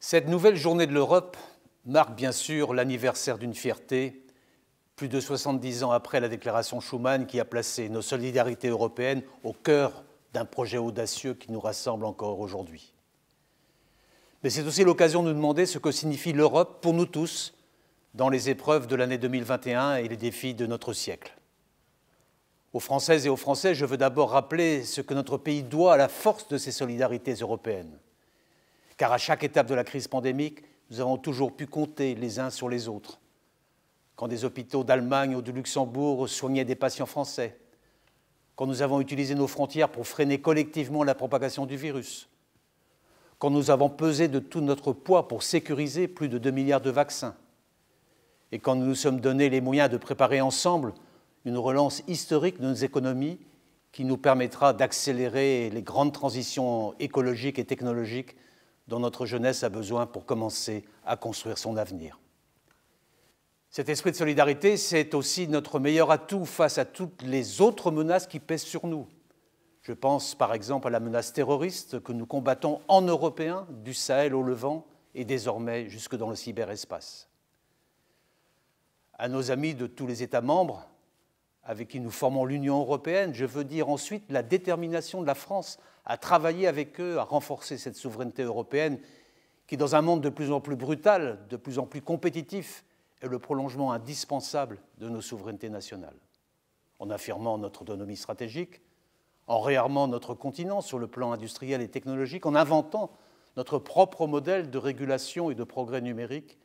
Cette nouvelle journée de l'Europe marque bien sûr l'anniversaire d'une fierté, plus de 70 ans après la déclaration Schuman qui a placé nos solidarités européennes au cœur d'un projet audacieux qui nous rassemble encore aujourd'hui. Mais c'est aussi l'occasion de nous demander ce que signifie l'Europe pour nous tous dans les épreuves de l'année 2021 et les défis de notre siècle. Aux Françaises et aux Français, je veux d'abord rappeler ce que notre pays doit à la force de ces solidarités européennes car à chaque étape de la crise pandémique, nous avons toujours pu compter les uns sur les autres. Quand des hôpitaux d'Allemagne ou de Luxembourg soignaient des patients français, quand nous avons utilisé nos frontières pour freiner collectivement la propagation du virus, quand nous avons pesé de tout notre poids pour sécuriser plus de 2 milliards de vaccins, et quand nous nous sommes donné les moyens de préparer ensemble une relance historique de nos économies qui nous permettra d'accélérer les grandes transitions écologiques et technologiques dont notre jeunesse a besoin pour commencer à construire son avenir. Cet esprit de solidarité, c'est aussi notre meilleur atout face à toutes les autres menaces qui pèsent sur nous. Je pense par exemple à la menace terroriste que nous combattons en Européen, du Sahel au Levant et désormais jusque dans le cyberespace. À nos amis de tous les États membres, avec qui nous formons l'Union européenne, je veux dire ensuite la détermination de la France à travailler avec eux, à renforcer cette souveraineté européenne qui, dans un monde de plus en plus brutal, de plus en plus compétitif, est le prolongement indispensable de nos souverainetés nationales. En affirmant notre autonomie stratégique, en réarmant notre continent sur le plan industriel et technologique, en inventant notre propre modèle de régulation et de progrès numérique,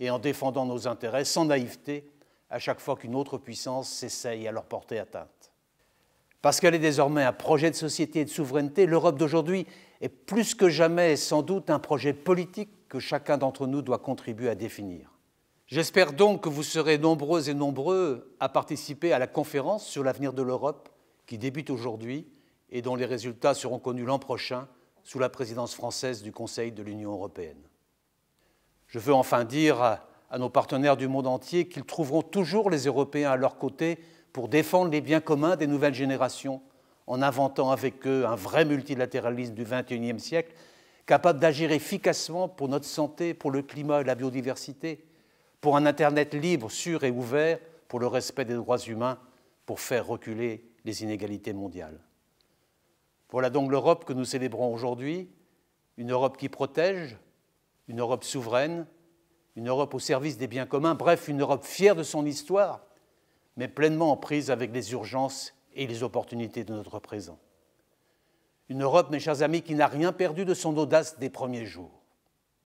et en défendant nos intérêts sans naïveté à chaque fois qu'une autre puissance s'essaye à leur porter atteinte. Parce qu'elle est désormais un projet de société et de souveraineté, l'Europe d'aujourd'hui est plus que jamais sans doute un projet politique que chacun d'entre nous doit contribuer à définir. J'espère donc que vous serez nombreux et nombreux à participer à la conférence sur l'avenir de l'Europe qui débute aujourd'hui et dont les résultats seront connus l'an prochain sous la présidence française du Conseil de l'Union européenne. Je veux enfin dire à nos partenaires du monde entier qu'ils trouveront toujours les Européens à leur côté pour défendre les biens communs des nouvelles générations, en inventant avec eux un vrai multilatéralisme du XXIe siècle, capable d'agir efficacement pour notre santé, pour le climat et la biodiversité, pour un Internet libre, sûr et ouvert, pour le respect des droits humains, pour faire reculer les inégalités mondiales. Voilà donc l'Europe que nous célébrons aujourd'hui, une Europe qui protège, une Europe souveraine, une Europe au service des biens communs, bref, une Europe fière de son histoire, mais pleinement en prise avec les urgences et les opportunités de notre présent. Une Europe, mes chers amis, qui n'a rien perdu de son audace des premiers jours.